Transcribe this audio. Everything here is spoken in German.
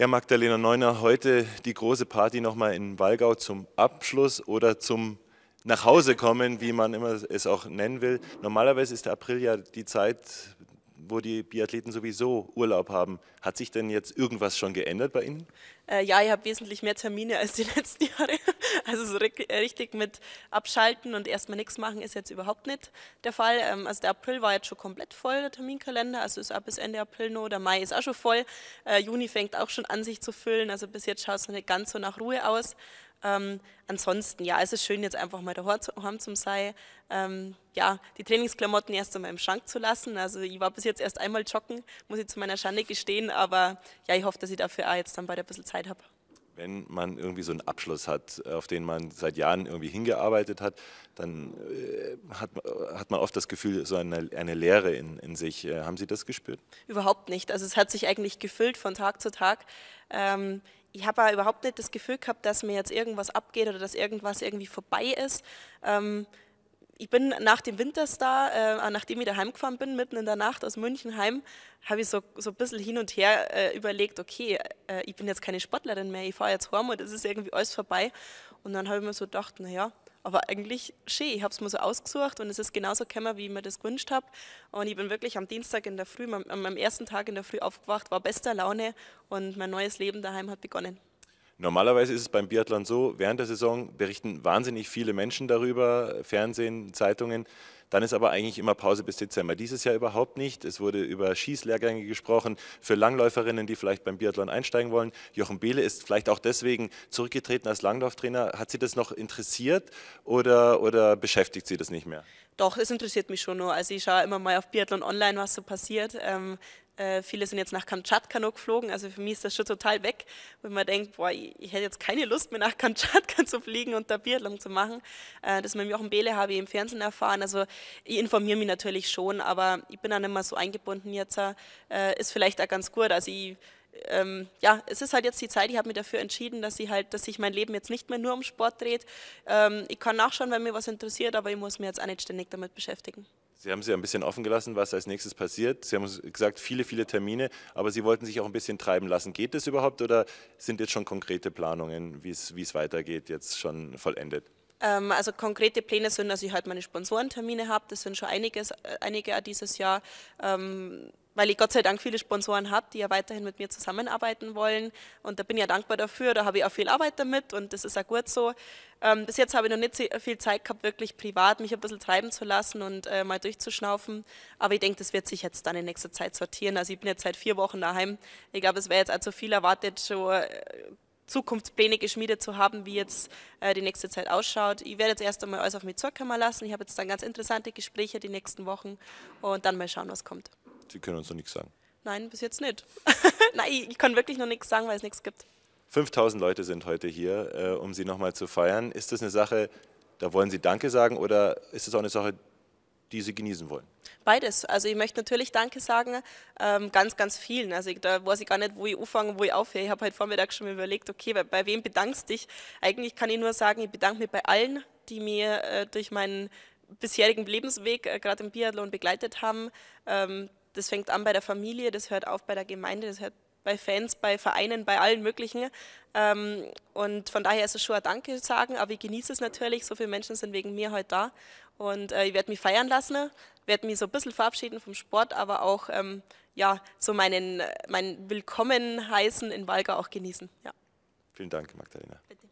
Ja, Magdalena Neuner, heute die große Party nochmal in Walgau zum Abschluss oder zum Nachhausekommen, wie man immer es auch nennen will. Normalerweise ist der April ja die Zeit, wo die Biathleten sowieso Urlaub haben. Hat sich denn jetzt irgendwas schon geändert bei Ihnen? Äh, ja, ich habe wesentlich mehr Termine als die letzten Jahre. Also so richtig mit abschalten und erstmal nichts machen ist jetzt überhaupt nicht der Fall. Ähm, also der April war jetzt schon komplett voll, der Terminkalender, also ist ab bis Ende April noch. Der Mai ist auch schon voll. Äh, Juni fängt auch schon an, sich zu füllen. Also bis jetzt schaut es noch nicht ganz so nach Ruhe aus. Ähm, ansonsten, ja, es ist schön, jetzt einfach mal daheim zu sein. Ähm, ja, die Trainingsklamotten erst einmal im Schrank zu lassen. Also ich war bis jetzt erst einmal joggen, muss ich zu meiner Schande gestehen, aber ja, ich hoffe, dass ich dafür auch jetzt dann bald ein bisschen Zeit habe wenn man irgendwie so einen Abschluss hat, äh, auf den man seit Jahren irgendwie hingearbeitet hat, dann äh, hat, hat man oft das Gefühl, so eine, eine Leere in, in sich. Äh, haben Sie das gespürt? Überhaupt nicht. Also es hat sich eigentlich gefüllt von Tag zu Tag. Ähm ich habe aber überhaupt nicht das Gefühl gehabt, dass mir jetzt irgendwas abgeht oder dass irgendwas irgendwie vorbei ist. Ähm, ich bin nach dem Winterstar, äh, nachdem ich daheim gefahren bin, mitten in der Nacht aus München heim, habe ich so, so ein bisschen hin und her äh, überlegt, okay, äh, ich bin jetzt keine Sportlerin mehr, ich fahre jetzt heim und es ist irgendwie alles vorbei. Und dann habe ich mir so gedacht, naja, aber eigentlich schön, ich habe es mir so ausgesucht und es ist genauso gekommen, wie ich mir das gewünscht habe. Und ich bin wirklich am Dienstag in der Früh, am, am ersten Tag in der Früh aufgewacht, war bester Laune und mein neues Leben daheim hat begonnen. Normalerweise ist es beim Biathlon so, während der Saison berichten wahnsinnig viele Menschen darüber, Fernsehen, Zeitungen. Dann ist aber eigentlich immer Pause bis Dezember. Dieses Jahr überhaupt nicht. Es wurde über Schießlehrgänge gesprochen für Langläuferinnen, die vielleicht beim Biathlon einsteigen wollen. Jochen Behle ist vielleicht auch deswegen zurückgetreten als Langlauftrainer. Hat Sie das noch interessiert oder, oder beschäftigt Sie das nicht mehr? Doch, es interessiert mich schon nur. Also ich schaue immer mal auf Biathlon Online, was so passiert. Ähm, äh, viele sind jetzt nach Kamtschatka noch geflogen, also für mich ist das schon total weg, wenn man denkt, boah, ich, ich hätte jetzt keine Lust mehr nach Kamtschatka zu fliegen und da Biathlon zu machen. Äh, das mit Jochen Behle habe ich im Fernsehen erfahren, also ich informiere mich natürlich schon, aber ich bin dann immer so eingebunden jetzt, äh, ist vielleicht auch ganz gut, also ich ähm, ja, es ist halt jetzt die Zeit, ich habe mich dafür entschieden, dass ich halt, dass sich mein Leben jetzt nicht mehr nur um Sport dreht. Ähm, ich kann nachschauen, wenn mir was interessiert, aber ich muss mich jetzt auch nicht ständig damit beschäftigen. Sie haben es ja ein bisschen offen gelassen, was als nächstes passiert. Sie haben gesagt, viele, viele Termine, aber Sie wollten sich auch ein bisschen treiben lassen. Geht das überhaupt oder sind jetzt schon konkrete Planungen, wie es, wie es weitergeht, jetzt schon vollendet? Ähm, also konkrete Pläne sind, dass ich halt meine Sponsorentermine habe. Das sind schon einiges, äh, einige dieses Jahr, ähm, weil ich Gott sei Dank viele Sponsoren habe, die ja weiterhin mit mir zusammenarbeiten wollen. Und da bin ich ja dankbar dafür. Da habe ich auch viel Arbeit damit und das ist auch gut so. Ähm, bis jetzt habe ich noch nicht viel Zeit gehabt, wirklich privat mich ein bisschen treiben zu lassen und äh, mal durchzuschnaufen. Aber ich denke, das wird sich jetzt dann in nächster Zeit sortieren. Also ich bin jetzt seit vier Wochen daheim. Ich glaube, es wäre jetzt allzu also viel erwartet, schon äh, Zukunftspläne geschmiedet zu haben, wie jetzt äh, die nächste Zeit ausschaut. Ich werde jetzt erst einmal alles auf mich zurückkommen lassen. Ich habe jetzt dann ganz interessante Gespräche die nächsten Wochen und dann mal schauen, was kommt. Sie können uns noch nichts sagen? Nein, bis jetzt nicht. Nein, ich, ich kann wirklich noch nichts sagen, weil es nichts gibt. 5000 Leute sind heute hier, äh, um Sie nochmal zu feiern. Ist das eine Sache, da wollen Sie Danke sagen oder ist das auch eine Sache, die sie genießen wollen? Beides. Also ich möchte natürlich Danke sagen, ähm, ganz, ganz vielen. Also ich, da weiß ich gar nicht, wo ich anfange, wo ich aufhöre. Ich habe heute Vormittag schon überlegt, okay, bei, bei wem bedankst dich? Eigentlich kann ich nur sagen, ich bedanke mich bei allen, die mir äh, durch meinen bisherigen Lebensweg, äh, gerade im Biathlon, begleitet haben. Ähm, das fängt an bei der Familie, das hört auf bei der Gemeinde, das hört bei Fans, bei Vereinen, bei allen möglichen. Ähm, und von daher ist es schon ein Danke sagen, aber ich genieße es natürlich. So viele Menschen sind wegen mir heute halt da. Und äh, ich werde mich feiern lassen, werde mich so ein bisschen verabschieden vom Sport, aber auch ähm, ja, so meinen, äh, mein Willkommen heißen in Walga auch genießen. Ja. Vielen Dank, Magdalena. Bitte.